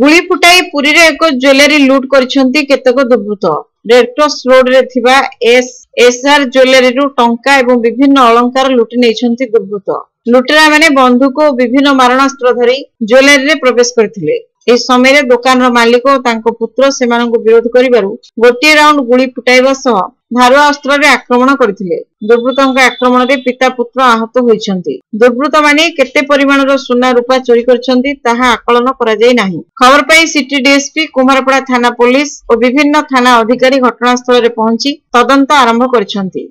ଗୁଳି ଫୁଟାଇ ପୁରୀରେ ଏକ ଜୁଏଲାରୀ ଲୁଟ୍ କରିଛନ୍ତି କେତେକ ଦୁର୍ବୃତ୍ତ ରେଡ୍କ୍ରସ୍ ରୋଡରେ ଥିବା ଏସ୍ ଏସ୍ଆର୍ ଜୁଏଲାରୀରୁ ଟଙ୍କା ଏବଂ ବିଭିନ୍ନ ଅଳଙ୍କାର ଲୁଟି ନେଇଛନ୍ତି ଦୁର୍ବୃତ୍ତ ଲୁଟେରା ମାନେ ବନ୍ଧୁକ ଓ ବିଭିନ୍ନ ମାରଣାସ୍ତ୍ର ଧରି ଜୁଏଲାରୀରେ ପ୍ରବେଶ କରିଥିଲେ ଏହି ସମୟରେ ଦୋକାନର ମାଲିକ ଓ ତାଙ୍କ ପୁତ୍ର ସେମାନଙ୍କୁ ବିରୋଧ କରିବାରୁ ଗୋଟିଏ ରାଉଣ୍ଡ ଗୁଳି ଫୁଟାଇବା ସହ ଧାରୁଆ ଅସ୍ତ୍ରରେ ଆକ୍ରମଣ କରିଥିଲେ ଦୁର୍ବୃତ୍ତଙ୍କ ଆକ୍ରମଣରେ ପିତା ପୁତ୍ର ଆହତ ହୋଇଛନ୍ତି ଦୁର୍ବୃତ୍ତମାନେ କେତେ ପରିମାଣର ସୁନା ରୂପା ଚୋରି କରିଛନ୍ତି ତାହା ଆକଳନ କରାଯାଇ ନାହିଁ ଖବର ପାଇ ସିଟି ଡିଏସପି କୁମାରପଡ଼ା ଥାନା ପୋଲିସ ଓ ବିଭିନ୍ନ ଥାନା ଅଧିକାରୀ ଘଟଣାସ୍ଥଳରେ ପହଞ୍ଚି ତଦନ୍ତ ଆରମ୍ଭ କରିଛନ୍ତି